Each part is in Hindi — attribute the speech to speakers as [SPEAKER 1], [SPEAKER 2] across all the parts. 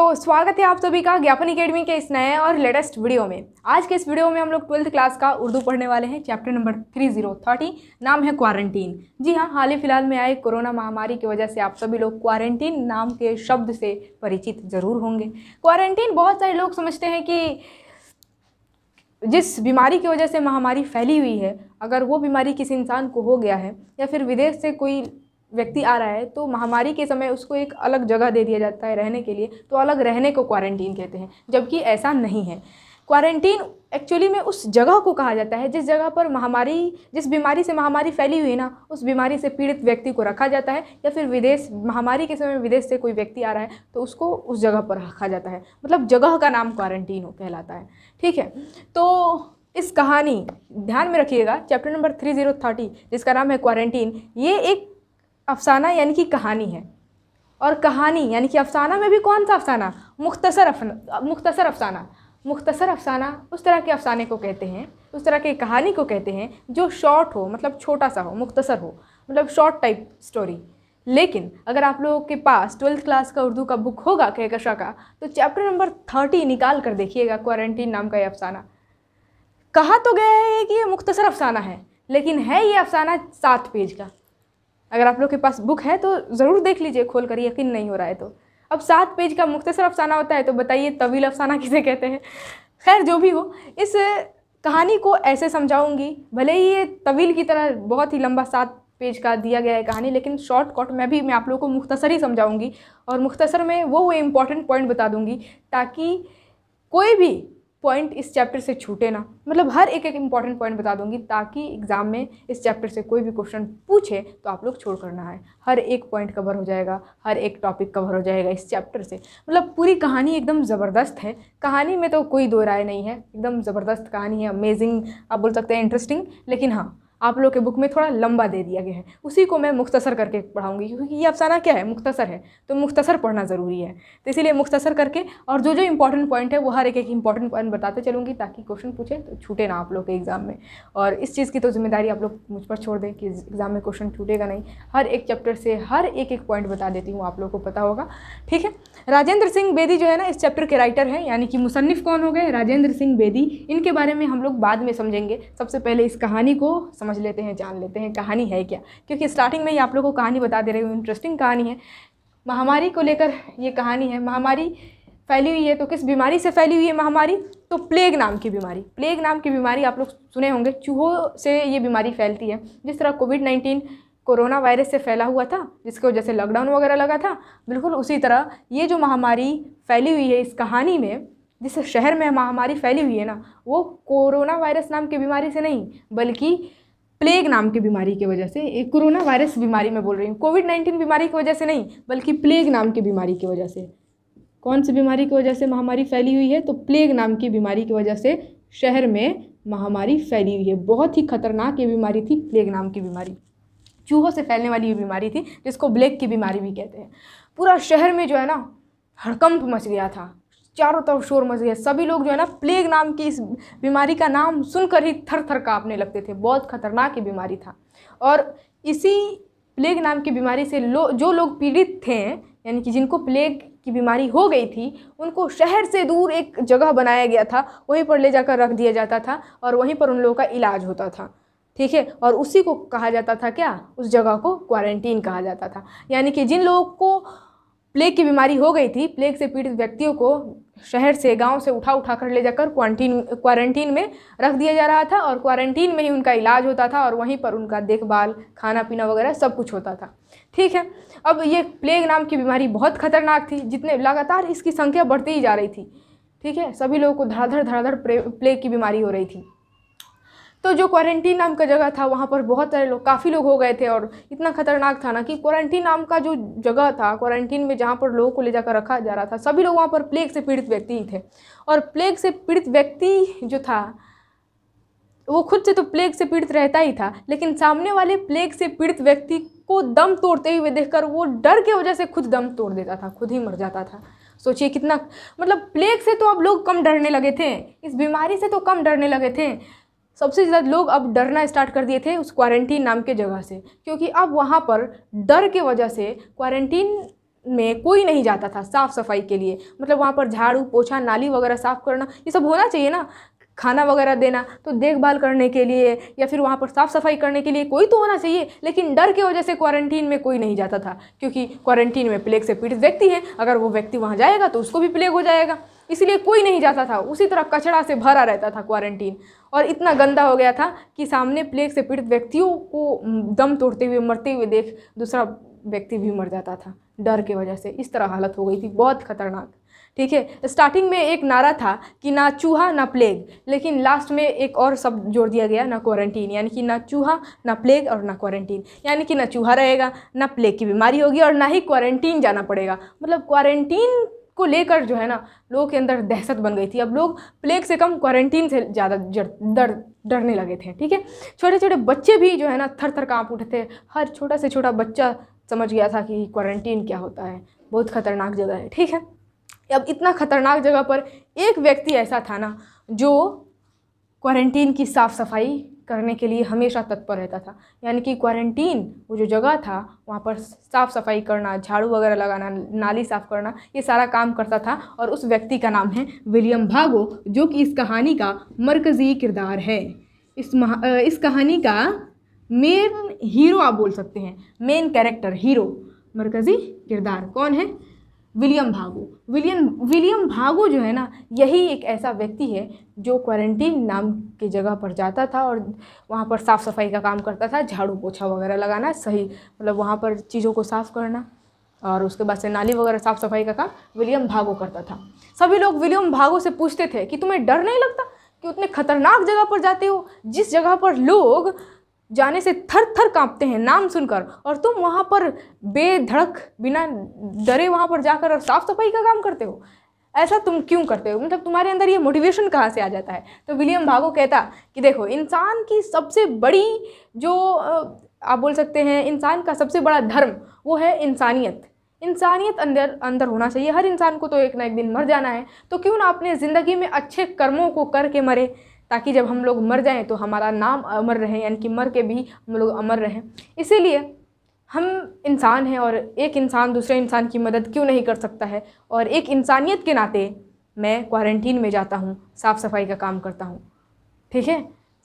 [SPEAKER 1] तो स्वागत है आप सभी का ज्ञापन अकेडमी के इस नए और लेटेस्ट वीडियो में आज के इस वीडियो में हम लोग ट्वेल्थ क्लास का उर्दू पढ़ने वाले हैं chapter number three zero thirty नाम है क्वारंटीन जी हाँ हाल ही फिलहाल में आए कोरोना महामारी की वजह से आप सभी लोग क्वारंटीन नाम के शब्द से परिचित ज़रूर होंगे क्वारंटीन बहुत सारे लोग समझते हैं कि जिस बीमारी की वजह से महामारी फैली हुई है अगर वो बीमारी किसी इंसान को हो गया है या फिर विदेश से कोई व्यक्ति आ रहा है तो महामारी के समय उसको एक अलग जगह दे दिया जाता है रहने के लिए तो अलग रहने को क्वारंटीन कहते हैं जबकि ऐसा नहीं है क्वारंटीन एक्चुअली में उस जगह को कहा जाता है जिस जगह पर महामारी जिस बीमारी से महामारी फैली हुई है ना उस बीमारी से पीड़ित व्यक्ति को रखा जाता है या फिर विदेश महामारी के समय विदेश से कोई व्यक्ति आ रहा है तो उसको उस जगह पर रखा जाता है मतलब जगह का नाम क्वारंटीन हो कहलाता है ठीक है तो इस कहानी ध्यान में रखिएगा chapter number three zero thirty जिसका नाम है क्वारंटीन ये एक अफसाना यानी कि कहानी है और कहानी यानी कि अफसाना में भी कौन सा अफसाना मुख्तसर अफना मुख्तसर अफसाना मुख्तसर अफसाना उस तरह के अफसाने को कहते हैं उस तरह की कहानी को कहते हैं जो शॉर्ट हो मतलब छोटा सा हो मुख्तसर हो मतलब शॉर्ट टाइप स्टोरी लेकिन अगर आप लोगों के पास ट्वेल्थ क्लास का उर्दू का बुक होगा कहकशा का तो चैप्टर नंबर थर्टी निकाल कर देखिएगा क्वारंटीन नाम का ये अफसाना कहा तो गया है कि ये मुख्तसर अफसाना है लेकिन है ये अफसाना सात पेज का अगर आप लोग के पास बुक है तो ज़रूर देख लीजिए खोल कर यकीन नहीं हो रहा है तो अब सात पेज का मुख्तसर अफसाना होता है तो बताइए तवील अफसाना किसे कहते हैं खैर जो भी हो इस कहानी को ऐसे समझाऊंगी भले ही ये तवील की तरह बहुत ही लंबा सात पेज का दिया गया है कहानी लेकिन शॉर्ट कट में भी मैं आप लोगों को मुख्तसर ही समझाऊंगी और मुख्तसर में वो वो इम्पॉर्टेंट पॉइंट बता दूंगी ताकि कोई भी पॉइंट इस चैप्टर से छूटे ना मतलब हर एक एक इंपॉर्टेंट पॉइंट बता दूंगी ताकि एग्ज़ाम में इस चैप्टर से कोई भी क्वेश्चन पूछे तो आप लोग छोड़ करना है हर एक पॉइंट कवर हो जाएगा हर एक टॉपिक कवर हो जाएगा इस चैप्टर से मतलब पूरी कहानी एकदम ज़बरदस्त है कहानी में तो कोई दो राय नहीं है एकदम ज़बरदस्त कहानी है अमेजिंग आप बोल सकते हैं इंटरेस्टिंग लेकिन हाँ आप लोग के बुक में थोड़ा लंबा दे दिया गया है उसी को मैं मुख्तसर करके पढ़ाऊँगी क्योंकि ये अफसाना क्या है मुख्तसर है तो मुख्तसर पढ़ना ज़रूरी है तो इसीलिए मुख्तसर करके और जो जो इंपॉर्टेंट पॉइंट है वो हर एक एक इंपॉर्टेंट पॉइंट बताते चलूँगी ताकि क्वेश्चन पूछे तो छूटे ना आप लोग के एग्ज़ाम में और इस चीज़ की तो जिम्मेदारी आप लोग मुझ पर छोड़ दें कि एग्ज़ाम में क्वेश्चन छूटेगा नहीं हर एक चैप्टर से हर एक एक पॉइंट बता देती हूँ आप लोग को पता होगा ठीक है राजेंद्र सिंह बेदी जो है ना इस चैप्टर के राइटर हैं यानी कि मुसनफ़ कौन हो गए राजेंद्र सिंह बेदी इनके बारे में हम लोग बाद में समझेंगे सबसे पहले इस कहानी को समझ समझ लेते हैं जान लेते हैं कहानी है क्या क्योंकि स्टार्टिंग में ही आप लोग को कहानी बता दे रही हूँ इंटरेस्टिंग कहानी है महामारी को लेकर ये कहानी है महामारी फैली हुई है तो किस बीमारी से फैली हुई है महामारी तो प्लेग नाम की बीमारी प्लेग नाम की बीमारी आप लोग सुने होंगे चूहों से ये बीमारी फैलती है जिस तरह कोविड नाइन्टीन कोरोना वायरस से फैला हुआ था जिसकी वजह से लॉकडाउन वगैरह लगा था बिल्कुल उसी तरह ये जो महामारी फैली हुई है इस कहानी में जिस शहर में महामारी फैली हुई है ना वो कोरोना वायरस नाम की बीमारी से नहीं बल्कि प्लेग नाम की बीमारी की वजह से एक कोरोना वायरस बीमारी मैं बोल रही हूँ कोविड नाइन्टीन बीमारी की वजह से नहीं बल्कि प्लेग नाम की बीमारी की वजह से कौन सी बीमारी की वजह से महामारी फैली हुई है तो प्लेग नाम की बीमारी की वजह से शहर में महामारी फैली हुई है बहुत ही खतरनाक ये बीमारी थी प्लेग नाम की बीमारी चूहों से फैलने वाली ये बीमारी थी जिसको ब्लैक की बीमारी भी कहते हैं पूरा शहर में जो है ना हड़कंप मच गया था चारों तरफ शोर मच गया सभी लोग जो है ना प्लेग नाम की इस बीमारी का नाम सुनकर ही थर थर काँपने लगते थे बहुत खतरनाक ये बीमारी था और इसी प्लेग नाम की बीमारी से लो जो लोग पीड़ित थे यानी कि जिनको प्लेग की बीमारी हो गई थी उनको शहर से दूर एक जगह बनाया गया था वहीं पर ले जाकर रख दिया जाता था और वहीं पर उन लोगों का इलाज होता था ठीक है और उसी को कहा जाता था क्या उस जगह को क्वारंटीन कहा जाता था यानी कि जिन लोगों को प्लेग की बीमारी हो गई थी प्लेग से पीड़ित व्यक्तियों को शहर से गांव से उठा उठा कर ले जाकर क्वारंटीन क्वारंटीन में रख दिया जा रहा था और क्वारंटीन में ही उनका इलाज होता था और वहीं पर उनका देखभाल खाना पीना वगैरह सब कुछ होता था ठीक है अब ये प्लेग नाम की बीमारी बहुत खतरनाक थी जितने लगातार इसकी संख्या बढ़ती ही जा रही थी ठीक है सभी लोगों को धड़ाधड़ धड़ाधड़ प्लेग की बीमारी हो रही थी तो जो क्वारंटीन नाम का जगह था वहाँ पर बहुत सारे लोग काफ़ी लोग हो गए थे और इतना खतरनाक था ना कि क्वारंटीन नाम का जो जगह था क्वारंटीन में जहाँ पर लोगों को ले जाकर रखा जा रहा था सभी लोग वहाँ पर प्लेग से पीड़ित व्यक्ति ही थे और प्लेग से पीड़ित व्यक्ति जो था वो खुद से तो प्लेग से पीड़ित रहता ही था लेकिन सामने वाले प्लेग से पीड़ित व्यक्ति को दम तोड़ते हुए देखकर वो डर के वजह से खुद दम तोड़ देता था खुद ही मर जाता था सोचिए कितना मतलब प्लेग से तो अब लोग कम डरने लगे थे इस बीमारी से तो कम डरने लगे थे सबसे ज़्यादा लोग अब डरना स्टार्ट कर दिए थे उस क्वारंटीन नाम के जगह से क्योंकि अब वहाँ पर डर के वजह से क्वारंटीन में कोई नहीं जाता था साफ़ सफाई के लिए मतलब वहाँ पर झाड़ू पोछा नाली वगैरह साफ़ करना ये सब होना चाहिए ना खाना वगैरह देना तो देखभाल करने के लिए या फिर वहाँ पर साफ़ सफाई करने के लिए कोई तो होना चाहिए लेकिन डर के वजह से क्वारंटीन में कोई नहीं जाता था क्योंकि क्वारंटीन में प्लेग से पीड़ित व्यक्ति है अगर वो व्यक्ति वहाँ जाएगा तो उसको भी प्लेग हो जाएगा इसलिए कोई नहीं जाता था उसी तरह कचरा से भरा रहता था क्वारंटीन और इतना गंदा हो गया था कि सामने प्लेग से पीड़ित व्यक्तियों को दम तोड़ते हुए मरते हुए देख दूसरा व्यक्ति भी मर जाता था डर के वजह से इस तरह हालत हो गई थी बहुत खतरनाक ठीक है स्टार्टिंग में एक नारा था कि ना चूहा ना प्लेग लेकिन लास्ट में एक और शब्द जोड़ दिया गया ना क्वारंटीन यानी कि ना चूहा ना प्लेग और ना क्वारंटीन यानी कि ना चूहा रहेगा ना प्लेग की बीमारी होगी और ना ही क्वारंटीन जाना पड़ेगा मतलब क्वारंटीन को लेकर जो है ना लोगों के अंदर दहशत बन गई थी अब लोग प्लेग से कम क्वारंटीन से ज़्यादा डर डरने लगे थे ठीक है छोटे छोटे बच्चे भी जो है ना थर थर काँप उठे थे हर छोटा से छोटा बच्चा समझ गया था कि क्वारंटीन क्या होता है बहुत खतरनाक जगह है ठीक है अब इतना खतरनाक जगह पर एक व्यक्ति ऐसा था ना जो क्वारंटीन की साफ़ सफाई करने के लिए हमेशा तत्पर रहता था यानी कि क्वारंटीन वो जो जगह था वहाँ पर साफ़ सफाई करना झाड़ू वगैरह लगाना नाली साफ़ करना ये सारा काम करता था और उस व्यक्ति का नाम है विलियम भागो जो कि इस कहानी का मरकज़ी किरदार है इस महा इस कहानी का मेन हीरो आप बोल सकते हैं मेन कैरेक्टर हीरो मरकज़ी किरदार कौन है विलियम भागो विलियम विलियम भागो जो है ना यही एक ऐसा व्यक्ति है जो क्वारंटीन नाम के जगह पर जाता था और वहाँ पर साफ़ सफाई का काम करता था झाड़ू पोछा वगैरह लगाना सही मतलब वहाँ पर चीज़ों को साफ़ करना और उसके बाद से नाली वगैरह साफ़ सफाई का काम विलियम भागो करता था सभी लोग विलियम भागो से पूछते थे कि तुम्हें डर नहीं लगता कि उतने खतरनाक जगह पर जाते हो जिस जगह पर लोग जाने से थर थर कांपते हैं नाम सुनकर और तुम वहाँ पर बेधड़क बिना डरे वहाँ पर जाकर और साफ़ सफाई का काम करते हो ऐसा तुम क्यों करते हो मतलब तुम्हारे अंदर ये मोटिवेशन कहाँ से आ जाता है तो विलियम भागो कहता कि देखो इंसान की सबसे बड़ी जो आप बोल सकते हैं इंसान का सबसे बड़ा धर्म वो है इंसानियत इंसानियत अंदर अंदर होना चाहिए हर इंसान को तो एक ना एक दिन मर जाना है तो क्यों ना अपने ज़िंदगी में अच्छे कर्मों को करके मरे ताकि जब हम लोग मर जाएं तो हमारा नाम अमर रहे यानी कि मर के भी हम लोग अमर रहें इसीलिए हम इंसान हैं और एक इंसान दूसरे इंसान की मदद क्यों नहीं कर सकता है और एक इंसानियत के नाते मैं क्वारंटीन में जाता हूँ साफ़ सफाई का काम करता हूँ ठीक है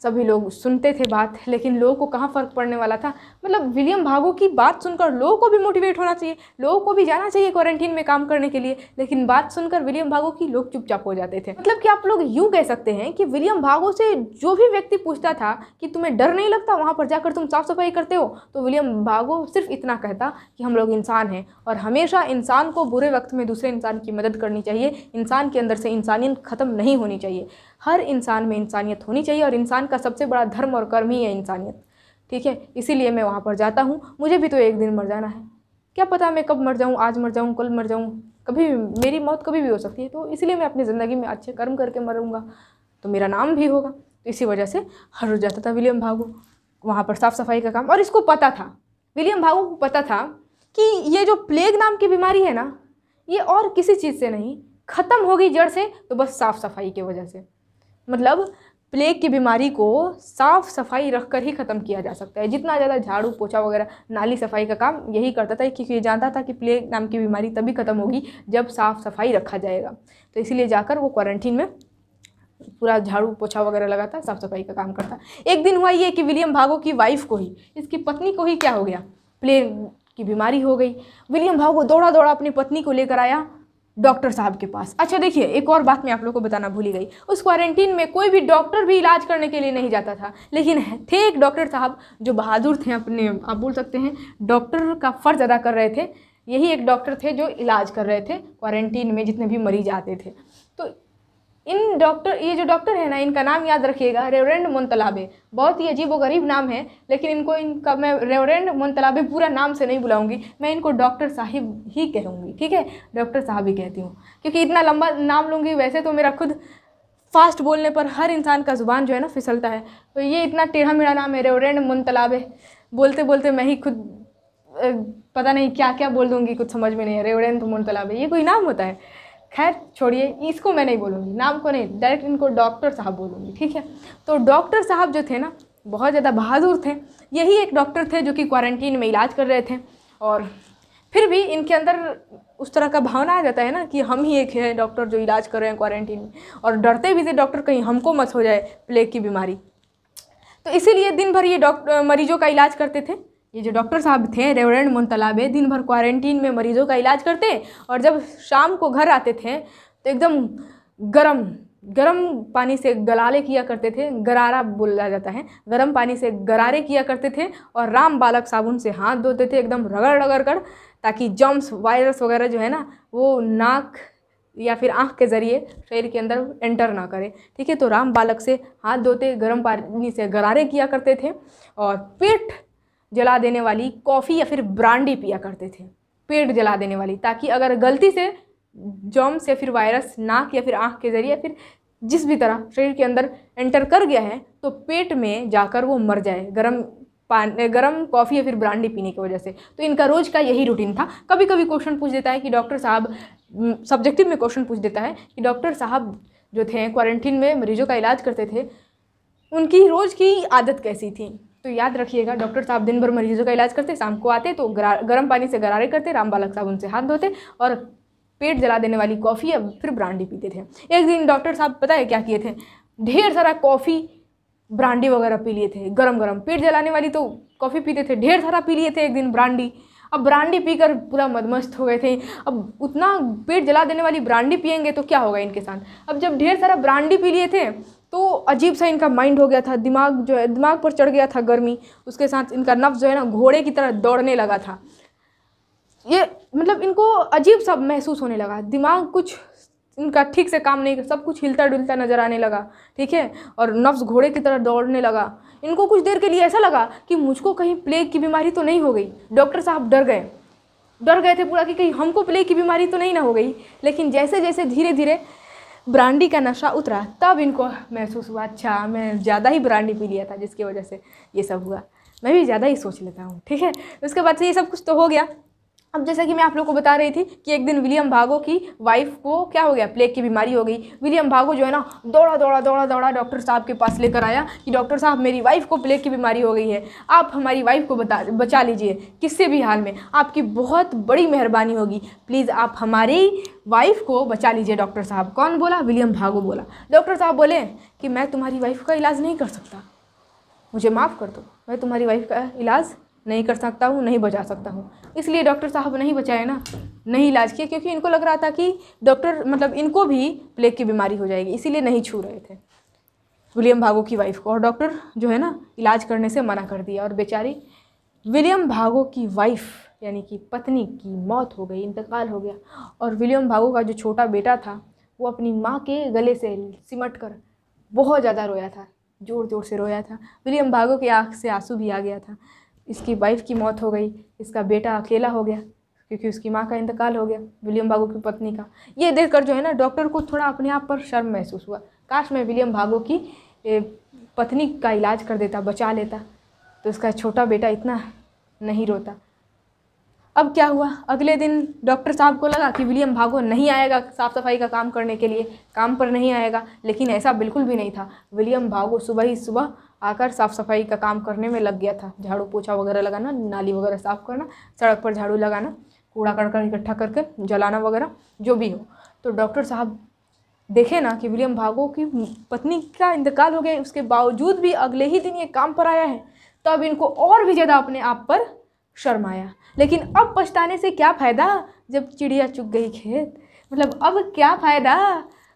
[SPEAKER 1] सभी लोग सुनते थे बात लेकिन लोगों को कहाँ फ़र्क पड़ने वाला था मतलब विलियम भागो की बात सुनकर लोगों को भी मोटिवेट होना चाहिए लोगों को भी जाना चाहिए क्वारंटीन में काम करने के लिए लेकिन बात सुनकर विलियम भागो की लोग चुपचाप हो जाते थे मतलब कि आप लोग यूँ कह सकते हैं कि विलियम भागो से जो भी व्यक्ति पूछता था कि तुम्हें डर नहीं लगता वहाँ पर जाकर तुम साफ़ सफाई करते हो तो विलियम भागो सिर्फ इतना कहता कि हम लोग इंसान हैं और हमेशा इंसान को बुरे वक्त में दूसरे इंसान की मदद करनी चाहिए इंसान के अंदर से इंसानियत ख़त्म नहीं होनी चाहिए हर इंसान में इंसानियत होनी चाहिए और इंसान का सबसे बड़ा धर्म और कर्म ही है इंसानियत ठीक है इसीलिए मैं वहाँ पर जाता हूँ मुझे भी तो एक दिन मर जाना है क्या पता मैं कब मर जाऊँ आज मर जाऊँ कल मर जाऊँ कभी मेरी मौत कभी भी हो सकती है तो इसलिए मैं अपनी ज़िंदगी में अच्छे कर्म करके मरूँगा तो मेरा नाम भी होगा तो इसी वजह से हर रोज़ जाता था विलियम भागो वहाँ पर साफ़ सफाई का काम और इसको पता था विलियम भागो को पता था कि ये जो प्लेग नाम की बीमारी है ना ये और किसी चीज़ से नहीं ख़त्म होगी जड़ से तो बस साफ़ सफाई की वजह से मतलब प्लेग की बीमारी को साफ़ सफाई रख कर ही ख़त्म किया जा सकता है जितना ज़्यादा झाड़ू पोछा वगैरह नाली सफाई का काम यही करता था क्योंकि ये जानता था कि प्लेग नाम की बीमारी तभी ख़त्म होगी जब साफ़ सफाई रखा जाएगा तो इसीलिए जाकर वो क्वारंटीन में पूरा झाड़ू पोछा वगैरह लगाता साफ़ सफाई का काम करता एक दिन हुआ ये कि विलियम भागो की वाइफ को ही इसकी पत्नी को ही क्या हो गया प्लेग की बीमारी हो गई विलियम भागो दौड़ा दौड़ा अपनी पत्नी को लेकर आया डॉक्टर साहब के पास अच्छा देखिए एक और बात मैं आप लोग को बताना भूली गई उस क्वारंटीन में कोई भी डॉक्टर भी इलाज करने के लिए नहीं जाता था लेकिन थे एक डॉक्टर साहब जो बहादुर थे अपने आप बोल सकते हैं डॉक्टर का फ़र्ज अदा कर रहे थे यही एक डॉक्टर थे जो इलाज कर रहे थे क्वारंटीन में जितने भी मरीज आते थे इन डॉक्टर ये जो डॉक्टर है ना इनका नाम याद रखिएगा रेवरेंड मुंतलाबे बहुत ही अजीब व गरीब नाम है लेकिन इनको इनका मैं रेवरेंड मुंतलाबे पूरा नाम से नहीं बुलाऊंगी मैं इनको डॉक्टर साहिब ही कहूँगी ठीक है डॉक्टर साहब ही कहती हूँ क्योंकि इतना लंबा नाम लूँगी वैसे तो मेरा खुद फास्ट बोलने पर हर इंसान का ज़ुबान जो है ना फिसलता है तो ये इतना टेढ़ा मेढ़ा नाम है रेवरेंड मुंतलाबे बोलते बोलते मैं ही खुद पता नहीं क्या क्या बोल दूँगी कुछ समझ में नहीं है रेवरेंड मुंतलाबे ये कोई नाम होता है खैर छोड़िए इसको मैं नहीं बोलूँगी नाम को नहीं डायरेक्ट इनको डॉक्टर साहब बोलूँगी ठीक है तो डॉक्टर साहब जो थे ना बहुत ज़्यादा बहादुर थे यही एक डॉक्टर थे जो कि क्वारंटीन में इलाज कर रहे थे और फिर भी इनके अंदर उस तरह का भावना आ जाता है ना कि हम ही एक हैं डॉक्टर जो इलाज कर रहे हैं क्वारंटीन में और डरते भी थे डॉक्टर कहीं हमको मत हो जाए प्लेग की बीमारी तो इसीलिए दिन भर ये डॉक्टर मरीजों का इलाज करते थे ये जो डॉक्टर साहब थे रेवरेंड मुंतलाबे दिन भर क्वारंटीन में मरीज़ों का इलाज करते और जब शाम को घर आते थे तो एकदम गरम गरम पानी से गलाले किया करते थे गरारा बोला जाता है गरम पानी से गरारे किया करते थे और राम बालक साबुन से हाथ धोते थे एकदम रगड़ रगड़ कर ताकि जम्स वायरस वगैरह जो है ना वो नाक या फिर आँख के ज़रिए शरीर के अंदर एंटर ना करे ठीक है तो राम बालक से हाथ धोते गर्म पानी से गरारे किया करते थे और पेट जला देने वाली कॉफ़ी या फिर ब्रांडी पिया करते थे पेट जला देने वाली ताकि अगर गलती से जर्म्स या फिर वायरस नाक या फिर आँख के ज़रिए फिर जिस भी तरह शरीर के अंदर एंटर कर गया है तो पेट में जाकर वो मर जाए गर्म पान गर्म कॉफ़ी या फिर ब्रांडी पीने की वजह से तो इनका रोज़ का यही रूटीन था कभी कभी क्वेश्चन पूछ देता है कि डॉक्टर साहब सब्जेक्टिव में क्वेश्चन पूछ देता है कि डॉक्टर साहब जो थे क्वारंटीन में मरीजों का इलाज करते थे उनकी रोज़ की आदत कैसी थी तो याद रखिएगा डॉक्टर साहब दिन भर मरीजों का इलाज करते शाम को आते तो गर्म पानी से गरारे करते राम बालक साहब उनसे हाथ धोते और पेट जला देने वाली कॉफ़ी या फिर ब्रांडी पीते थे एक दिन डॉक्टर साहब पता है क्या किए थे ढेर सारा कॉफ़ी ब्रांडी वगैरह पी लिए थे गरम गरम पेट जलाने वाली तो कॉफ़ी पीते थे ढेर सारा पी लिए थे एक दिन ब्रांडी अब ब्रांडी पीकर पूरा मदमस्त हो गए थे अब उतना पेट जला देने वाली ब्रांडी पियेंगे तो क्या होगा इनके साथ अब जब ढेर सारा ब्रांडी पी लिए थे तो अजीब सा इनका माइंड हो गया था दिमाग जो है दिमाग पर चढ़ गया था गर्मी उसके साथ इनका नफ्स जो है ना घोड़े की तरह दौड़ने लगा था ये मतलब इनको अजीब सा महसूस होने लगा दिमाग कुछ इनका ठीक से काम नहीं सब कुछ हिलता डुलता नज़र आने लगा ठीक है और नफ्स घोड़े की तरह दौड़ने लगा इनको कुछ देर के लिए ऐसा लगा कि मुझको कहीं प्लेग की बीमारी तो नहीं हो गई डॉक्टर साहब डर गए डर गए थे पूरा कि कहीं हमको प्लेग की बीमारी तो नहीं ना हो गई लेकिन जैसे जैसे धीरे धीरे ब्रांडी का नशा उतरा तब इनको महसूस हुआ अच्छा मैं ज़्यादा ही ब्रांडी पी लिया था जिसकी वजह से ये सब हुआ मैं भी ज़्यादा ही सोच लेता हूँ ठीक है उसके बाद से ये सब कुछ तो हो गया अब जैसा कि मैं आप लोग को बता रही थी कि एक दिन विलियम भागो की वाइफ को क्या हो गया प्लेग की बीमारी हो गई विलियम भागो जो है ना दौड़ा दौड़ा दौड़ा दौड़ा डॉक्टर साहब के पास लेकर आया कि डॉक्टर साहब मेरी वाइफ को प्लेग की बीमारी हो गई है आप हमारी वाइफ को बता बचा लीजिए किससे भी हाल में आपकी बहुत बड़ी मेहरबानी होगी प्लीज़ आप हमारी वाइफ को बचा लीजिए डॉक्टर साहब कौन बोला विलियम भागो बोला डॉक्टर साहब बोले कि मैं तुम्हारी वाइफ का इलाज नहीं कर सकता मुझे माफ़ कर दो मैं तुम्हारी वाइफ का इलाज नहीं कर सकता हूँ नहीं बचा सकता हूँ इसलिए डॉक्टर साहब नहीं बचाए ना नहीं इलाज किया क्योंकि इनको लग रहा था कि डॉक्टर मतलब इनको भी प्लेग की बीमारी हो जाएगी इसीलिए नहीं छू रहे थे विलियम भागो की वाइफ को और डॉक्टर जो है ना इलाज करने से मना कर दिया और बेचारी विलियम भागो की वाइफ यानी कि पत्नी की मौत हो गई इंतकाल हो गया और विलियम भागो का जो छोटा बेटा था वो अपनी माँ के गले से सिमट कर बहुत ज़्यादा रोया था ज़ोर ज़ोर से रोया था विलियम भागो की आँख से आंसू भी आ गया था इसकी वाइफ की मौत हो गई इसका बेटा अकेला हो गया क्योंकि उसकी माँ का इंतकाल हो गया विलियम भागो की पत्नी का ये देखकर जो है ना डॉक्टर को थोड़ा अपने आप पर शर्म महसूस हुआ काश मैं विलियम भागो की पत्नी का इलाज कर देता बचा लेता तो उसका छोटा बेटा इतना नहीं रोता अब क्या हुआ अगले दिन डॉक्टर साहब को लगा कि विलियम भागो नहीं आएगा साफ़ सफाई का काम करने के लिए काम पर नहीं आएगा लेकिन ऐसा बिल्कुल भी नहीं था विलियम भागो सुबह ही सुबह आकर साफ़ सफाई का काम करने में लग गया था झाड़ू पोछा वगैरह लगाना नाली वगैरह साफ़ करना सड़क पर झाड़ू लगाना कूड़ा कड़कर इकट्ठा करके जलाना वगैरह जो भी हो तो डॉक्टर साहब देखे ना कि विलियम भागो की पत्नी का इंतकाल हो गया उसके बावजूद भी अगले ही दिन ये काम पर आया है तब इनको और भी ज़्यादा अपने आप पर शर्माया लेकिन अब पछताने से क्या फ़ायदा जब चिड़िया चुग गई खेत मतलब अब क्या फ़ायदा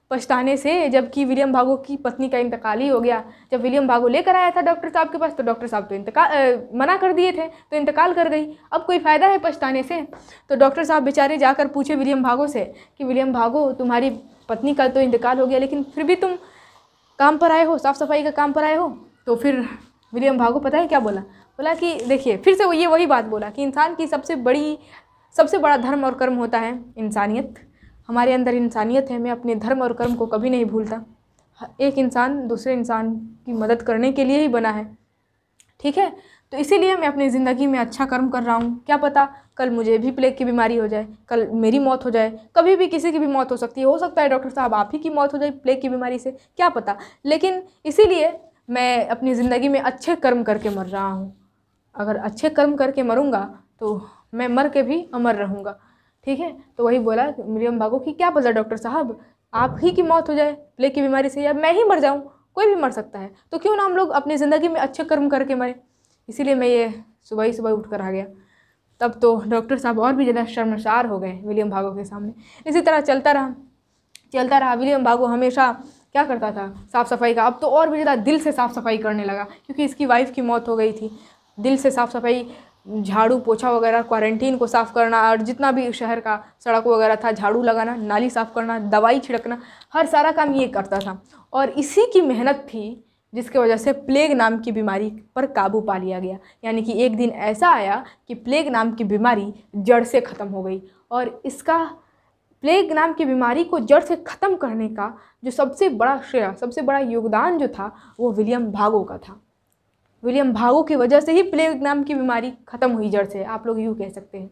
[SPEAKER 1] पछताने से जबकि विलियम भागो की पत्नी का इंतकाल ही हो गया जब विलियम भागो लेकर आया था डॉक्टर साहब के पास तो डॉक्टर साहब तो इंतकाल मना कर दिए थे तो इंतकाल कर गई अब कोई फ़ायदा है पछताने से तो डॉक्टर साहब बेचारे जाकर पूछे विलियम भागो से कि विलियम भागो तुम्हारी पत्नी का तो इंतकाल हो गया लेकिन फिर भी तुम काम पर आए हो साफ़ सफाई का काम पर आए हो तो फिर विलियम भागो पता है क्या बोला बोला कि देखिए फिर से वो ये वही बात बोला कि इंसान की सबसे बड़ी सबसे बड़ा धर्म और कर्म होता है इंसानियत हमारे अंदर इंसानियत है मैं अपने धर्म और कर्म को कभी नहीं भूलता एक इंसान दूसरे इंसान की मदद करने के लिए ही बना है ठीक है तो इसीलिए मैं अपनी ज़िंदगी में अच्छा कर्म कर रहा हूँ क्या पता कल मुझे भी प्लेग की बीमारी हो जाए कल मेरी मौत हो जाए कभी भी किसी की भी मौत हो सकती है हो सकता है डॉक्टर साहब आप ही की मौत हो जाए प्लेग की बीमारी से क्या पता लेकिन इसीलिए मैं अपनी ज़िंदगी में अच्छे कर्म करके मर रहा हूँ अगर अच्छे कर्म करके मरूँगा तो मैं मर के भी अमर रहूँगा ठीक है तो वही बोला मरियम भागो कि क्या बोला डॉक्टर साहब आप ही की मौत हो जाए प्लेग की बीमारी से या मैं ही मर जाऊँ कोई भी मर सकता है तो क्यों ना हम लोग अपनी ज़िंदगी में अच्छे कर्म करके मरें इसीलिए मैं ये सुबह ही सुबह उठ कर आ गया तब तो डॉक्टर साहब और भी ज़्यादा शर्मसार हो गए विलियम भागो के सामने इसी तरह चलता रहा चलता रहा विलियम भागो हमेशा क्या करता था साफ़ सफाई का अब तो और भी ज़्यादा दिल से साफ़ सफाई करने लगा क्योंकि इसकी वाइफ़ की मौत हो गई थी दिल से साफ़ सफाई झाड़ू पोछा वगैरह क्वारंटीन को साफ़ करना और जितना भी शहर का सड़क वगैरह था झाड़ू लगाना नाली साफ़ करना दवाई छिड़कना हर सारा काम ये करता था और इसी की मेहनत थी जिसके वजह से प्लेग नाम की बीमारी पर काबू पा लिया गया यानी कि एक दिन ऐसा आया कि प्लेग नाम की बीमारी जड़ से ख़त्म हो गई और इसका प्लेग नाम की बीमारी को जड़ से ख़त्म करने का जो सबसे बड़ा श्रेय सबसे बड़ा योगदान जो था वो विलियम भागो का था विलियम भागो की वजह से ही प्लेग नाम की बीमारी खत्म हुई जड़ से आप लोग यूँ कह सकते हैं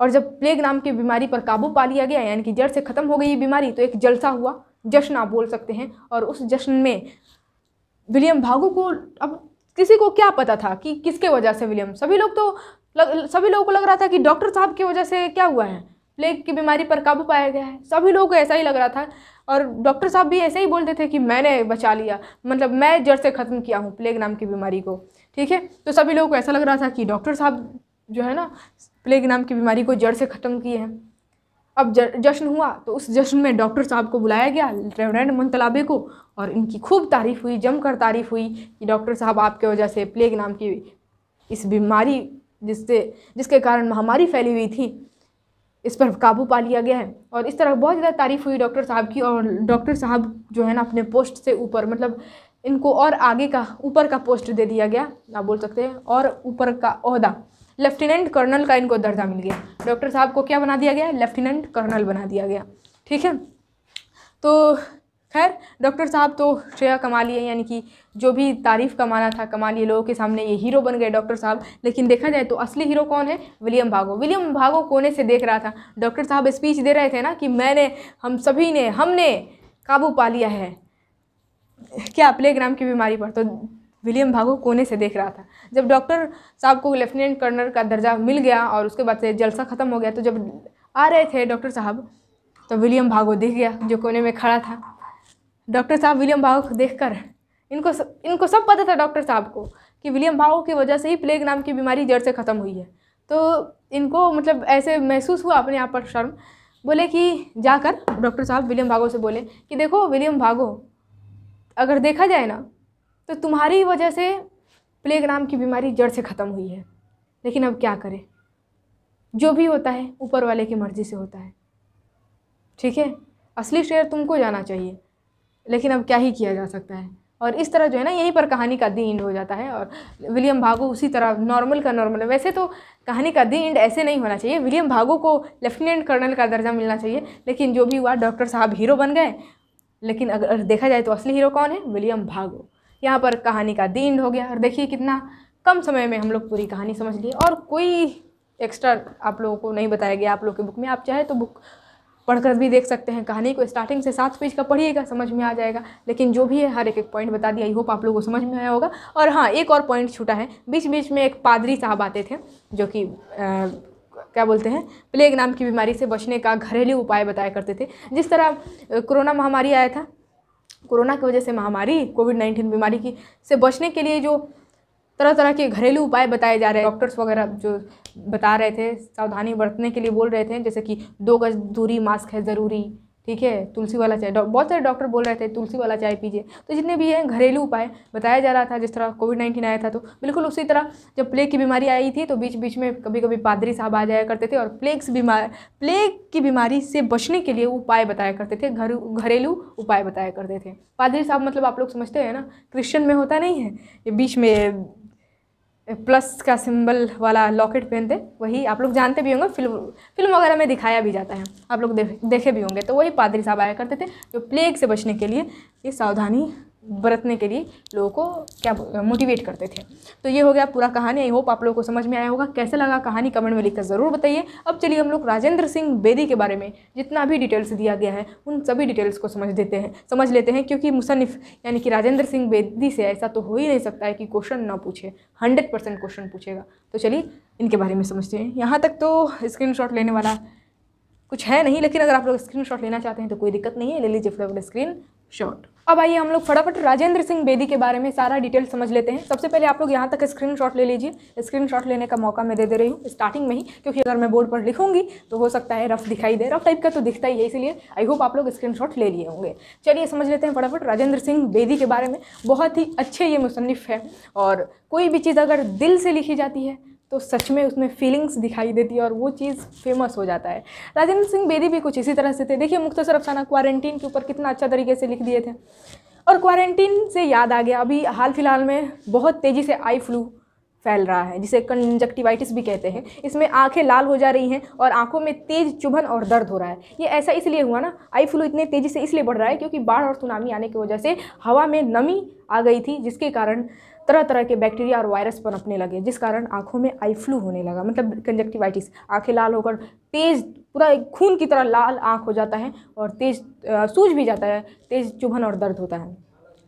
[SPEAKER 1] और जब प्लेग नाम की बीमारी पर काबू पा लिया गया यानी कि जड़ से ख़त्म हो गई ये बीमारी तो एक जलसा हुआ जश्न आप बोल सकते हैं और उस जश्न में विलियम भागो को अब किसी को क्या पता था कि किसके वजह से विलियम सभी लोग तो लग, सभी लोगों को लग रहा था कि डॉक्टर साहब की वजह से क्या हुआ है प्लेग की बीमारी पर काबू पाया गया है सभी लोगों को ऐसा ही लग रहा था और डॉक्टर साहब भी ऐसे ही बोलते थे कि मैंने बचा लिया मतलब मैं जड़ से ख़त्म किया हूँ प्लेग नाम की बीमारी को ठीक है तो सभी लोगों को ऐसा लग रहा था कि डॉक्टर साहब जो है ना प्लेग नाम की बीमारी को जड़ से ख़त्म किए हैं अब जश्न हुआ तो उस जश्न में डॉक्टर साहब को बुलाया गया रेवरेंड मुंतलाबे को और इनकी खूब तारीफ़ हुई जमकर तारीफ़ हुई कि डॉक्टर साहब आपके वजह से प्लेग नाम की इस बीमारी जिससे जिसके कारण महामारी फैली हुई थी इस पर काबू पा लिया गया है और इस तरह बहुत ज़्यादा तारीफ़ हुई डॉक्टर साहब की और डॉक्टर साहब जो है ना अपने पोस्ट से ऊपर मतलब इनको और आगे का ऊपर का पोस्ट दे दिया गया आप बोल सकते हैं और ऊपर का अहदा लेफ्टिनेंट कर्नल का इनको दर्जा मिल गया डॉक्टर साहब को क्या बना दिया गया लेफ्टिनेंट कर्नल बना दिया गया ठीक है तो खैर डॉक्टर साहब तो श्रेया कमा लिए यानी कि जो भी तारीफ़ कमाना था कमा लिए लोगों के सामने ये हीरो बन गए डॉक्टर साहब लेकिन देखा जाए तो असली हीरो कौन है विलियम भागो विलियम भागो कोने से देख रहा था डॉक्टर साहब स्पीच दे रहे थे ना कि मैंने हम सभी ने हमने काबू पा लिया है क्या प्लेग्राम की बीमारी पर तो विलियम भागो कोने से देख रहा था जब डॉक्टर साहब को लेफ्टिनेंट कर्नल का दर्जा मिल गया और उसके बाद से जलसा ख़त्म हो गया तो जब आ रहे थे डॉक्टर साहब तो विलियम भागो दिख गया जो कोने में खड़ा था डॉक्टर साहब विलियम भाव को देख कर इनको सब इनको सब पता था डॉक्टर साहब को कि विलियम भाव की वजह से ही प्लेग नाम की बीमारी जड़ से ख़त्म हुई है तो इनको मतलब ऐसे महसूस हुआ अपने आप पर शर्म बोले कि जाकर डॉक्टर साहब विलियम भागो से बोले कि देखो विलियम भागो अगर देखा जाए ना तो तुम्हारी वजह से प्लेग नाम की बीमारी जड़ से ख़त्म हुई है लेकिन अब क्या करें जो भी होता है ऊपर वाले की मर्ज़ी से होता है ठीक है असली शेयर तुमको जाना चाहिए लेकिन अब क्या ही किया जा सकता है और इस तरह जो है ना यहीं पर कहानी का दी इंड हो जाता है और विलियम भागो उसी तरह नॉर्मल का नॉर्मल है वैसे तो कहानी का दी इंड ऐसे नहीं होना चाहिए विलियम भागो को लेफ्टिनेंट कर्नल का दर्जा मिलना चाहिए लेकिन जो भी हुआ डॉक्टर साहब हीरो बन गए लेकिन अगर देखा जाए तो असली हीरो कौन है विलियम भागो यहाँ पर कहानी का दी इंड हो गया और देखिए कितना कम समय में हम लोग पूरी कहानी समझ लिए और कोई एक्स्ट्रा आप लोगों को नहीं बताया गया आप लोग के बुक में आप चाहे तो बुक पढ़कर भी देख सकते हैं कहानी को स्टार्टिंग से सात पेज का पढ़िएगा समझ में आ जाएगा लेकिन जो भी है हर एक एक पॉइंट बता दिया आई होप आप लोगों को समझ में आया होगा और हाँ एक और पॉइंट छूटा है बीच बीच में एक पादरी साहब आते थे जो कि क्या बोलते हैं प्लेग नाम की बीमारी से बचने का घरेलू उपाय बताया करते थे जिस तरह कोरोना महामारी आया था कोरोना की वजह से महामारी कोविड नाइन्टीन बीमारी की से बचने के लिए जो तरह तरह के घरेलू उपाय बताए जा रहे हैं डॉक्टर्स वगैरह जो बता रहे थे सावधानी बरतने के लिए बोल रहे थे जैसे कि दो गज दूरी मास्क है ज़रूरी ठीक है तुलसी वाला चाय बहुत सारे डॉक्टर बोल रहे थे तुलसी वाला चाय पीजिए तो जितने भी हैं घरेलू उपाय बताया जा रहा था जिस तरह कोविड नाइन्टीन आया था तो बिल्कुल उसी तरह जब प्लेग की बीमारी आई थी तो बीच बीच में कभी कभी पादरी साहब आ जाया करते थे और प्लेग से बीमार प्लेग की बीमारी से बचने के लिए उपाय बताया करते थे घर घरेलू उपाय बताया करते थे पादरी साहब मतलब आप लोग समझते हैं ना क्रिश्चन में होता नहीं है ये बीच में प्लस का सिंबल वाला लॉकेट पहनते वही आप लोग जानते भी होंगे फिल्म फिल्म वगैरह में दिखाया भी जाता है आप लोग देख, देखे भी होंगे तो वही पादरी साहब आया करते थे जो प्लेग से बचने के लिए ये सावधानी बरतने के लिए लोगों को क्या मोटिवेट करते थे तो ये हो गया पूरा कहानी आई होप आप लोगों को समझ में आया होगा कैसे लगा कहानी कमेंट में लिखकर ज़रूर बताइए अब चलिए हम लोग राजेंद्र सिंह बेदी के बारे में जितना भी डिटेल्स दिया गया है उन सभी डिटेल्स को समझ देते हैं समझ लेते हैं क्योंकि मुसनफ़ यानी कि राजेंद्र सिंह बेदी से ऐसा तो हो ही नहीं सकता है कि क्वेश्चन ना पूछे हंड्रेड परसेंट क्वेश्चन पूछेगा तो चलिए इनके बारे में समझते हैं यहाँ तक तो स्क्रीन लेने वाला कुछ है नहीं लेकिन अगर आप लोग स्क्रीन लेना चाहते हैं तो कोई दिक्कत नहीं है ले लीजिए फटाफट स्क्रीन शॉट अब आइए हम लोग फटाफट राजेंद्र सिंह बेदी के बारे में सारा डिटेल समझ लेते हैं सबसे पहले आप लोग यहाँ तक स्क्रीनशॉट ले लीजिए स्क्रीनशॉट लेने का मौका मैं दे दे रही हूँ स्टार्टिंग में ही क्योंकि अगर मैं बोर्ड पर लिखूंगी तो हो सकता है रफ दिखाई दे रफ टाइप का तो दिखता ही है इसीलिए आई होप आप लोग स्क्रीन ले लिए होंगे चलिए समझ लेते हैं फटाफट राजेंद्र सिंह बेदी के बारे में बहुत ही अच्छे ये मुसनफ़ है और कोई भी चीज़ अगर दिल से लिखी जाती है तो सच में उसमें फीलिंग्स दिखाई देती है और वो चीज़ फेमस हो जाता है राजेंद्र सिंह बेदी भी कुछ इसी तरह से थे देखिए मुख्तसर अफसाना क्वारंटीन के ऊपर कितना अच्छा तरीके से लिख दिए थे और क्वारंटीन से याद आ गया अभी हाल फिलहाल में बहुत तेज़ी से आई फ्लू फैल रहा है जिसे कंजक्टिवाइटिस भी कहते हैं इसमें आंखें लाल हो जा रही हैं और आंखों में तेज़ चुभन और दर्द हो रहा है ये ऐसा इसलिए हुआ ना आई फ्लू इतने तेज़ी से इसलिए बढ़ रहा है क्योंकि बाढ़ और सुनामी आने की वजह से हवा में नमी आ गई थी जिसके कारण तरह तरह के बैक्टीरिया और वायरस पनपने लगे जिस कारण आंखों में आई फ्लू होने लगा मतलब कंजक्टिवाइटिस आंखें लाल होकर तेज़ पूरा एक खून की तरह लाल आँख हो जाता है और तेज़ सूज भी जाता है तेज़ चुभन और दर्द होता है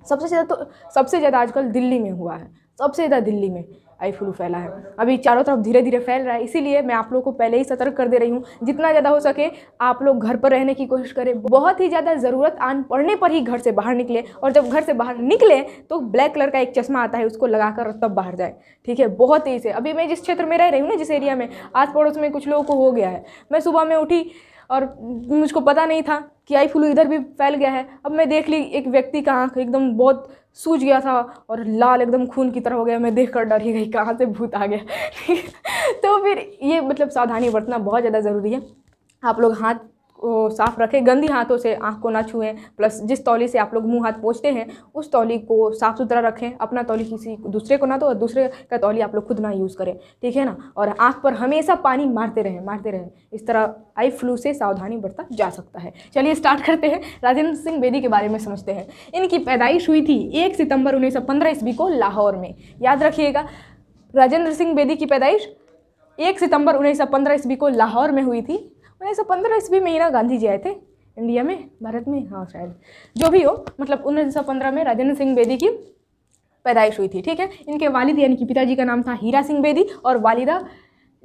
[SPEAKER 1] सबसे ज़्यादा तो सबसे ज़्यादा आजकल दिल्ली में हुआ है सबसे ज़्यादा दिल्ली में आई फ्लू फैला है अभी चारों तरफ धीरे धीरे फैल रहा है इसीलिए मैं आप लोग को पहले ही सतर्क कर दे रही हूँ जितना ज़्यादा हो सके आप लोग घर पर रहने की कोशिश करें बहुत ही ज़्यादा ज़रूरत आन पड़ने पर ही घर से बाहर निकले और जब घर से बाहर निकले तो ब्लैक कलर का एक चश्मा आता है उसको लगा कर तब बाहर जाए ठीक है बहुत तेज़ है अभी मैं जिस क्षेत्र में रह रही हूँ ना जिस एरिया में आस पड़ोस में कुछ लोगों को हो गया है मैं सुबह में उठी और मुझको पता नहीं था कि आई फ्लू इधर भी फैल गया है अब मैं देख ली एक व्यक्ति का आँख एकदम बहुत सूज गया था और लाल एकदम खून की तरह हो गया मैं देख कर डर ही गई कहाँ से भूत आ गया तो फिर ये मतलब सावधानी बरतना बहुत ज़्यादा ज़रूरी है आप लोग हाथ साफ़ रखें गंदी हाथों से आँख को ना छुएं प्लस जिस तौली से आप लोग मुंह हाथ पोछते हैं उस तौली को साफ़ सुथरा रखें अपना तौली किसी दूसरे को ना दो और दूसरे का तौली आप लोग खुद ना यूज़ करें ठीक है ना और आँख पर हमेशा पानी मारते रहें मारते रहें इस तरह आई फ्लू से सावधानी बरता जा सकता है चलिए स्टार्ट करते हैं राजेंद्र सिंह बेदी के बारे में समझते हैं इनकी पैदाइश हुई थी एक सितंबर उन्नीस ईस्वी को लाहौर में याद रखिएगा राजेंद्र सिंह बेदी की पैदाइश एक सितंबर उन्नीस ईस्वी को लाहौर में हुई थी उन्नीस सौ पंद्रह ईस्वी में इंदिरा गांधी जी आए थे इंडिया में भारत में हाँ शायद जो भी हो मतलब उन्नीस सौ पंद्रह में राजेंद्र सिंह बेदी की पैदाइश हुई थी ठीक है इनके वालिद यानी कि पिताजी का नाम था हीरा सिंह बेदी और वालिदा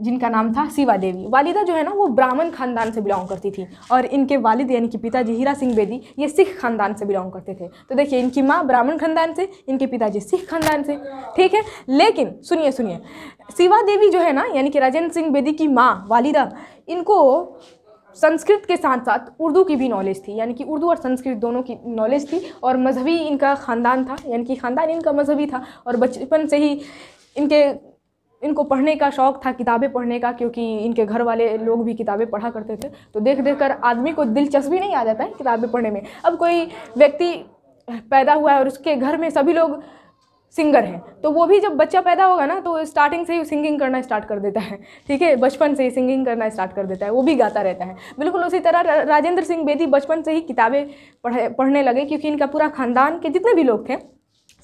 [SPEAKER 1] जिनका नाम था शिवा देवी वालिदा जो है ना वो ब्राह्मण खानदान से बिलोंग करती थी और इनके वालिद यानी कि पिताजी हीरा सिंह बेदी ये सिख खानदान से बिलोंग करते थे तो देखिए इनकी माँ ब्राह्मण खानदान से इनके पिताजी सिख खानदान से ठीक है लेकिन सुनिए सुनिए शिवा देवी जो है ना यानी कि राजेंद्र सिंह बेदी की माँ वालिदा इनको संस्कृत के साथ साथ उर्दू की भी नॉलेज थी यानी कि उर्दू और संस्कृत दोनों की नॉलेज थी और मजहबी इनका ख़ानदान था यानी कि ख़ानदान इनका मजहबी था और बचपन से ही इनके इनको पढ़ने का शौक़ था किताबें पढ़ने का क्योंकि इनके घर वाले लोग भी किताबें पढ़ा करते थे तो देख देख कर आदमी को दिलचस्पी नहीं आ जाता है किताबें पढ़ने में अब कोई व्यक्ति पैदा हुआ है और उसके घर में सभी लोग सिंगर है तो वो भी जब बच्चा पैदा होगा ना तो स्टार्टिंग से ही सिंगिंग करना स्टार्ट कर देता है ठीक है बचपन से ही सिंगिंग करना स्टार्ट कर देता है वो भी गाता रहता है बिल्कुल उसी तरह राजेंद्र सिंह बेदी बचपन से ही किताबें पढ़ पढ़ने लगे क्योंकि इनका पूरा खानदान के जितने भी लोग थे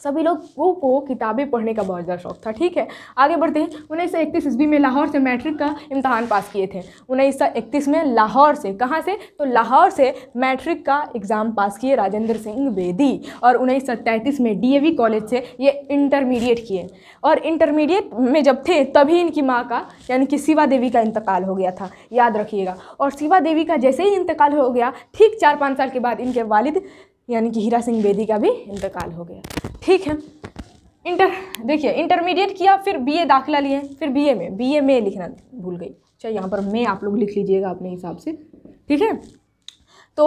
[SPEAKER 1] सभी लोग को, को किताबें पढ़ने का बहुत ज़्यादा शौक था ठीक है आगे बढ़ते हैं उन्नीस सौ इकतीस ईस्वी में लाहौर से मैट्रिक का इम्तहान पास किए थे उन्नीस सौ इकतीस में लाहौर से कहाँ से तो लाहौर से मैट्रिक का एग्ज़ाम पास किए राजेंद्र सिंह बेदी और उन्नीस सौ तैंतीस में डी कॉलेज से ये इंटरमीडिएट किए और इंटरमीडिएट में जब थे तभी इनकी माँ का यानी कि शिवा देवी का इंतकाल हो गया था याद रखिएगा और शिवा देवी का जैसे ही इंतकाल हो गया ठीक चार पाँच साल के बाद इनके वालिद यानी कि हीरा सिंह बेदी का भी इंतकाल हो गया ठीक है इंटर देखिए इंटरमीडिएट किया फिर बीए दाखिला लिए फिर बीए में बीए में लिखना भूल गई चाहे यहाँ पर मैं आप लोग लिख लीजिएगा अपने हिसाब से ठीक है तो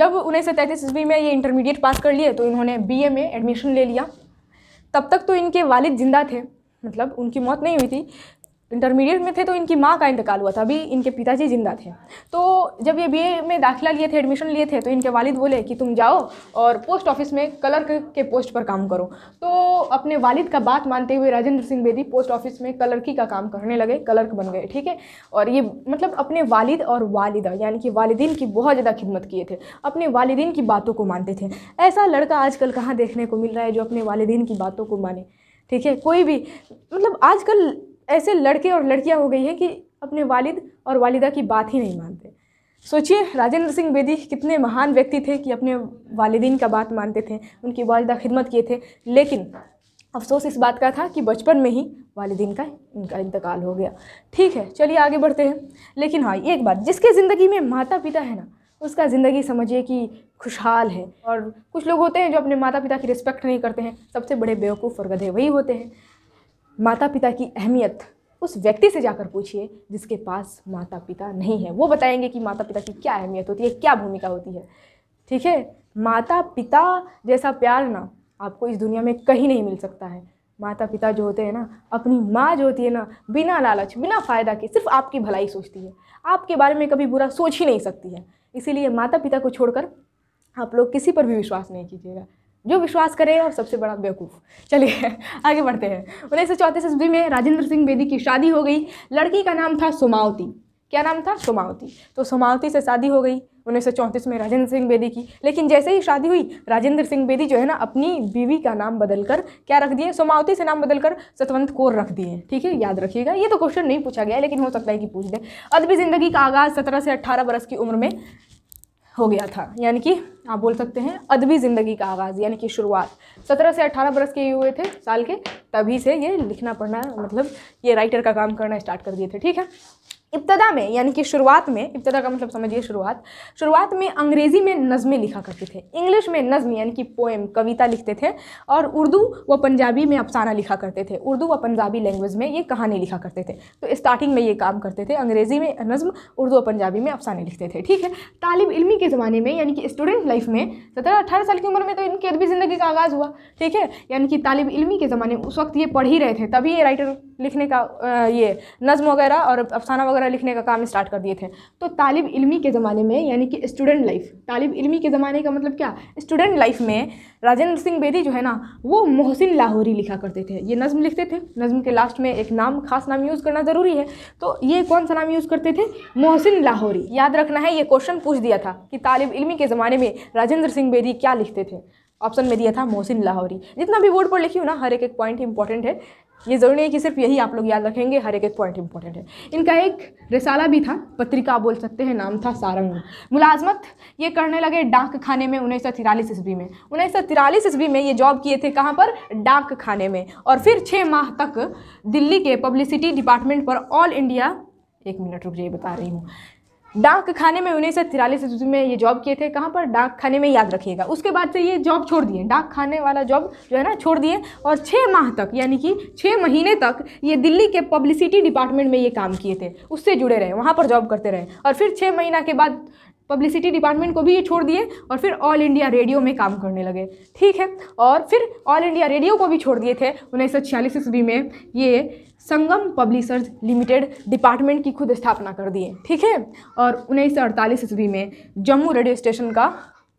[SPEAKER 1] जब उन्नीस सौ तैंतीस ईस्वी में ये इंटरमीडिएट पास कर लिए तो इन्होंने बीए में एडमिशन ले लिया तब तक तो इनके वालिद ज़िंदा थे मतलब उनकी मौत नहीं हुई थी इंटरमीडिएट में थे तो इनकी माँ का इंतकाल हुआ था अभी इनके पिताजी जिंदा थे तो जब ये बीए में दाखिला लिए थे एडमिशन लिए थे तो इनके वालिद बोले कि तुम जाओ और पोस्ट ऑफिस में कलर्क के पोस्ट पर काम करो तो अपने वालिद का बात मानते हुए राजेंद्र सिंह बेदी पोस्ट ऑफिस में कलर्की का काम करने लगे कलर्क बन गए ठीक है और ये मतलब अपने वालिद और वालिदा यानी कि वालदीन की बहुत ज़्यादा खिदमत किए थे अपने वालदीन की बातों को मानते थे ऐसा लड़का आजकल कहाँ देखने को मिल रहा है जो अपने वालदीन की बातों को माने ठीक है कोई भी मतलब आजकल ऐसे लड़के और लड़कियां हो गई हैं कि अपने वालिद और वालिदा की बात ही नहीं मानते सोचिए राजेंद्र सिंह बेदी कितने महान व्यक्ति थे कि अपने वालदेन का बात मानते थे उनकी वालदा खिदमत किए थे लेकिन अफसोस इस बात का था कि बचपन में ही वालदीन का इनका इंतकाल हो गया ठीक है चलिए आगे बढ़ते हैं लेकिन हाँ एक बात जिसके ज़िंदगी में माता पिता है ना उसका ज़िंदगी समझिए कि खुशहाल है और कुछ लोग होते हैं जो अपने माता पिता की रिस्पेक्ट नहीं करते हैं सबसे बड़े बेवकूफ़ और गधे वही होते हैं माता पिता की अहमियत उस व्यक्ति से जाकर पूछिए जिसके पास माता पिता नहीं है वो बताएंगे कि माता पिता की क्या अहमियत होती है क्या भूमिका होती है ठीक है माता पिता जैसा प्यार ना आपको इस दुनिया में कहीं नहीं मिल सकता है माता पिता जो होते हैं ना अपनी माँ जो होती है ना बिना लालच बिना फ़ायदा के सिर्फ आपकी भलाई सोचती है आपके बारे में कभी बुरा सोच ही नहीं सकती है इसीलिए माता पिता को छोड़कर आप लोग किसी पर भी विश्वास नहीं कीजिएगा जो विश्वास करे और सबसे बड़ा बेवकूफ़ चलिए आगे बढ़ते हैं उन्नीस सौ चौंतीस ईस्वी में राजेंद्र सिंह बेदी की शादी हो गई लड़की का नाम था सुमावती क्या नाम था सुमावती तो सुमावती से शादी हो गई उन्नीस सौ चौंतीस में राजेंद्र सिंह बेदी की लेकिन जैसे ही शादी हुई राजेंद्र सिंह बेदी जो है ना अपनी बीवी का नाम बदलकर क्या रख दिए सोमावती से नाम बदलकर सतवंत कौर रख दिए ठीक है याद रखिएगा ये तो क्वेश्चन नहीं पूछा गया लेकिन हो सकता है कि पूछ दे अदबी ज़िंदगी का आगाज़ सत्रह से अट्ठारह बरस की उम्र में हो गया था यानी कि आप बोल सकते हैं अदबी ज़िंदगी का आगाज़ यानी कि शुरुआत सत्रह से अट्ठारह बरस के हुए थे साल के तभी से ये लिखना पढ़ना मतलब ये राइटर का काम करना स्टार्ट कर दिए थे ठीक है इब्तदा में यानी कि शुरुआत में इब्तदा का मतलब समझिए शुरुआत शुरुआत में अंग्रेज़ी में नज़में लिखा करते थे इंग्लिश में नज़म यानी कि पोएम कविता लिखते थे और उर्दू व पंजाबी में अफसाना लिखा करते थे उर्दू व पंजाबी लैंग्वेज में ये कहानी लिखा करते थे तो स्टार्टिंग में ये काम करते थे अंग्रेज़ी में नज़म उर्दू व पंजाबी में अफसाने लिखते थे ठीक है तालब इलमी के ज़माने में यानी कि स्टूडेंट लाइफ में सत्रह अठारह साल की उम्र में तो इनकी अदबी ज़िंदगी का आगाज़ हुआ ठीक है यानी कि तालब इलमी के ज़माने उस वक्त ये पढ़ ही रहे थे तभी ये राइटर लिखने का ये नज़म वगैरह और अफसाना वगैरह वगैरह लिखने का काम स्टार्ट कर दिए थे तो तालिब इलमी के ज़माने में यानी कि स्टूडेंट लाइफ तालिब इलमी के ज़माने का मतलब क्या स्टूडेंट लाइफ में राजेंद्र सिंह बेदी जो है ना वो मोहसिन लाहौरी लिखा करते थे ये नज़म लिखते थे नज़म के लास्ट में एक नाम खास नाम यूज़ करना ज़रूरी है तो ये कौन सा नाम यूज़ करते थे मोहसिन लाहौरी याद रखना है ये क्वेश्चन पूछ दिया था कि तालिब इलमी के ज़माने में राजेंद्र सिंह बेदी क्या लिखते थे ऑप्शन में दिया था मोहसिन लाहौरी जितना भी बोर्ड पर लिखी हो ना हर एक एक पॉइंट इंपॉर्टेंट है ये ज़रूरी नहीं है कि सिर्फ यही आप लोग याद रखेंगे हर एक एक पॉइंट इंपॉर्टेंट है इनका एक रिसाला भी था पत्रिका बोल सकते हैं नाम था सारंग मुलाजमत ये करने लगे डाक खाने में उन्नीस सौ तिरालीस ईस्वी में उन्नीस सौ तिरालीस ईस्वी में ये जॉब किए थे कहाँ पर डाक खाने में और फिर छः माह तक दिल्ली के पब्लिसिटी डिपार्टमेंट पर ऑल इंडिया एक मिनट रुक जाइए बता रही हूँ डाक खाने में उन्नीस सौ तिरालीस ईस्वी में ये जॉब किए थे कहाँ पर डाक खाने में याद रखिएगा उसके बाद से ये जॉब छोड़ दिए डाक खाने वाला जॉब जो है ना छोड़ दिए और छः माह तक यानी कि छः महीने तक ये दिल्ली के पब्लिसिटी डिपार्टमेंट में ये काम किए थे उससे जुड़े रहे वहाँ पर जॉब करते रहे और फिर छः महीना के बाद पब्लिसिटी डिपार्टमेंट को भी ये छोड़ दिए और फिर ऑल इंडिया रेडियो में काम करने लगे ठीक है और फिर ऑल इंडिया रेडियो को भी छोड़ दिए थे उन्नीस सौ छियालीस ईस्वी में ये संगम पब्लिशर्स लिमिटेड डिपार्टमेंट की खुद स्थापना कर दिए ठीक है और उन्नीस सौ अड़तालीस ईस्वी में जम्मू रेडियो स्टेशन का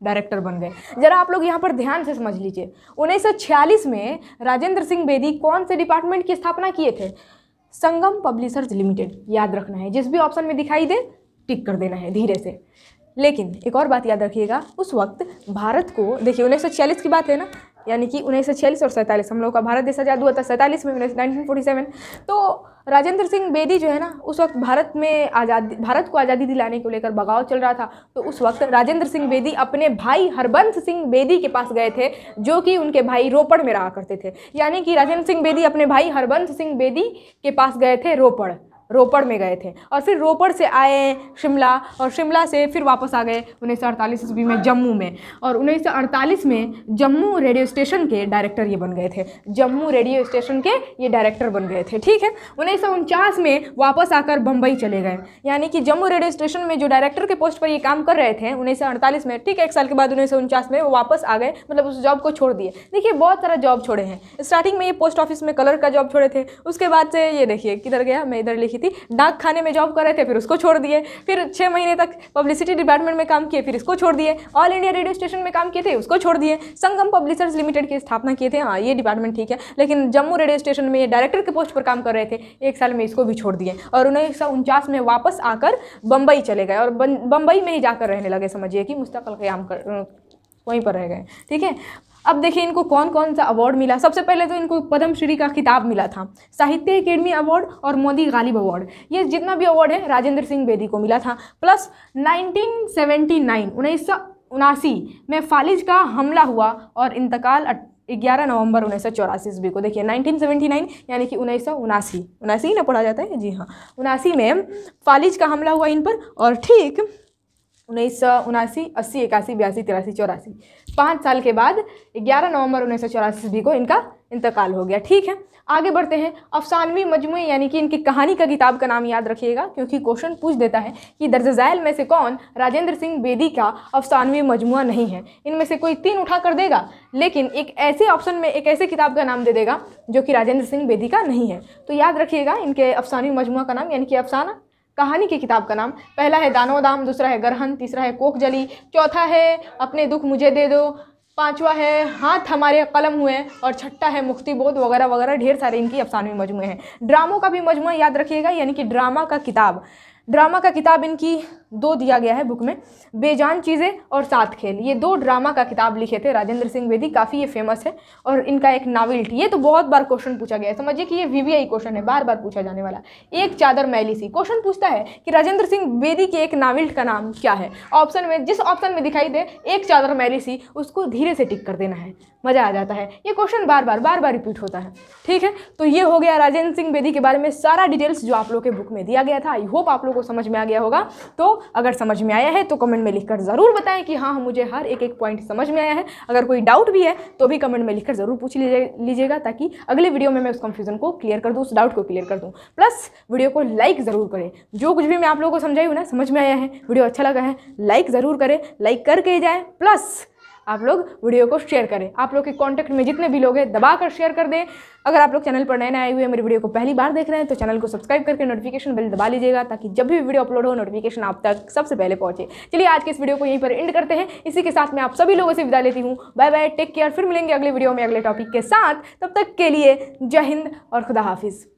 [SPEAKER 1] डायरेक्टर बन गए जरा आप लोग यहाँ पर ध्यान से समझ लीजिए छियालीस में राजेंद्र सिंह बेदी कौन से डिपार्टमेंट की स्थापना किए थे संगम पब्लिशर्स लिमिटेड याद रखना है जिस भी ऑप्शन में दिखाई दे टिक कर देना है धीरे से लेकिन एक और बात याद रखिएगा उस वक्त भारत को देखिए छियालीस की बात है ना यानी कि उन्नीस सौ छियालीस और सैंतालीस हम लोग का भारत देश आज़ाद हुआ था सैंतालीस में नाइनटीन फोर्टी सेवन तो राजेंद्र सिंह बेदी जो है ना उस वक्त भारत में आज़ादी भारत को आज़ादी दिलाने को लेकर बगाव चल रहा था तो उस वक्त राजेंद्र सिंह बेदी अपने भाई हरबंस सिंह बेदी के पास गए थे जो कि उनके भाई रोपड़ में रहा करते थे यानी कि राजेंद्र सिंह बेदी अपने भाई हरबंस सिंह बेदी के पास गए थे रोपड़ रोपड़ में गए थे और फिर रोपड़ से आए शिमला और शिमला से फिर वापस आ गए उन्नीस सौ अड़तालीस ईस्वी में जम्मू में और उन्नीस सौ अड़तालीस में जम्मू रेडियो स्टेशन के डायरेक्टर ये बन गए थे जम्मू रेडियो स्टेशन के ये डायरेक्टर बन गए थे ठीक है उन्नीस सौ उनचास में वापस आकर बम्बई चले गए यानी कि जम्मू रेडियो स्टेशन में जो डायरेक्टर के पोस्ट पर ये काम कर रहे थे उन्नीस सौ अड़तालीस में ठीक है एक साल के बाद उन्नीस सौ उनचास में वो वापस आ गए मतलब उस जॉब को छोड़ दिए देखिए बहुत सारा जॉब छोड़े हैं स्टार्टिंग में ये पोस्ट ऑफिस में कलर का जॉब छोड़े थे उसके बाद से ये देखिए किधर गया मैं इधर लिखी देखी थी डाक खाने में जॉब कर रहे थे फिर उसको छोड़ दिए फिर छः महीने तक पब्लिसिटी डिपार्टमेंट में काम किए फिर इसको छोड़ दिए ऑल इंडिया रेडियो स्टेशन में काम किए थे उसको छोड़ दिए संगम पब्लिशर्स लिमिटेड की स्थापना किए थे हाँ ये डिपार्टमेंट ठीक है लेकिन जम्मू रेडियो स्टेशन में ये डायरेक्टर के पोस्ट पर काम कर रहे थे एक साल में इसको भी छोड़ दिए और उन्नीस में वापस आकर बम्बई चले गए और बम्बई में ही जाकर रहने लगे समझिए कि मुस्तकिल क्याम कर वहीं पर रह गए ठीक है अब देखिए इनको कौन कौन सा अवार्ड मिला सबसे पहले तो इनको पद्मश्री का खिताब मिला था साहित्य अकेडमी अवार्ड और मोदी गालिब अवार्ड ये जितना भी अवार्ड है राजेंद्र सिंह बेदी को मिला था प्लस 1979 उन्नीस उनासी में फालिज का हमला हुआ और इंतकाल 11 नवंबर उन्नीस सौ चौरासी ईस्वी को देखिए 1979 यानी कि उन्नीस सौ उनासी उनासी ही ना पढ़ा जाता है जी हाँ उनासी में फालिज का हमला हुआ इन पर और ठीक उन्नीस सौ उनासी अस्सी इक्यासी बयासी तिरासी चौरासी पाँच साल के बाद ग्यारह नवंबर उन्नीस सौ चौरासी ईस्वी को इनका इंतकाल हो गया ठीक है आगे बढ़ते हैं अफसानवी मजमू यानी कि इनकी कहानी का किताब का नाम याद रखिएगा क्योंकि क्वेश्चन पूछ देता है कि दर्जैल में से कौन राजेंद्र सिंह बेदी का अफसानवी मजमू नहीं है इनमें से कोई तीन उठा कर देगा लेकिन एक ऐसे ऑप्शन में एक ऐसे किताब का नाम दे देगा जो कि राजेंद्र सिंह बेदी का नहीं है तो याद रखिएगा इनके अफसानवी मजमू का नाम यानी कि अफसाना कहानी की किताब का नाम पहला है दानोदाम दूसरा है ग्रहण तीसरा है कोकजली चौथा है अपने दुख मुझे दे दो पांचवा है हाथ हमारे कलम हुए और छठा है मुक्ति बोध वगैरह वगैरह ढेर सारे इनकी अफसानवी मजमू हैं ड्रामों का भी मजमू याद रखिएगा यानी कि ड्रामा का किताब ड्रामा का किताब इनकी दो दिया गया है बुक में बेजान चीज़ें और सात खेल ये दो ड्रामा का किताब लिखे थे राजेंद्र सिंह वेदी काफ़ी ये फेमस है और इनका एक नावल्टी ये तो बहुत बार क्वेश्चन पूछा गया है समझिए कि ये वीवीआई क्वेश्चन है बार बार पूछा जाने वाला एक चादर मैली सी क्वेश्चन पूछता है कि राजेंद्र सिंह वेदी के एक नावल्ट का नाम क्या है ऑप्शन में जिस ऑप्शन में दिखाई दे एक चादर मैली सी उसको धीरे से टिक कर देना है मज़ा आ जाता है ये क्वेश्चन बार बार बार बार रिपीट होता है ठीक है तो ये हो गया राजेंद्र सिंह बेदी के बारे में सारा डिटेल्स जो आप लोग के बुक में दिया गया था आई होप आप लोग लोगों को समझ में आ गया होगा तो अगर समझ में आया है तो कमेंट में लिखकर ज़रूर बताएं कि हाँ मुझे हर एक एक पॉइंट समझ में आया है अगर कोई डाउट भी है तो भी कमेंट में लिखकर ज़रूर पूछ लीजिएगा ताकि अगले वीडियो में मैं उस कन्फ्यूज़न को क्लियर कर दूँ उस डाउट को क्लियर कर दूँ प्लस वीडियो को लाइक ज़रूर करें जो कुछ भी मैं आप लोगों को समझाई हूँ ना समझ में आया है वीडियो अच्छा लगा है लाइक ज़रूर करें लाइक करके जाएँ प्लस आप लोग वीडियो को शेयर करें आप लोग के कॉन्टैक्ट में जितने भी लोग हैं दबा कर शेयर कर दें अगर आप लोग चैनल पर नए नए आए हुए हैं मेरी वीडियो को पहली बार देख रहे हैं तो चैनल को सब्सक्राइब करके नोटिफिकेशन बिल दबा लीजिएगा ताकि जब भी वीडियो अपलोड हो नोटिफिकेशन आप तक सबसे पहले पहुंचे चलिए आज के इस वीडियो को यहीं पर एंड करते हैं इसी के साथ मैं आप सभी लोगों से विदा लेती हूँ बाय बाय टेक केयर फिर मिलेंगे अगले वीडियो में अगले टॉपिक के साथ तब तक के लिए जय हिंद और खुदा हाफिज़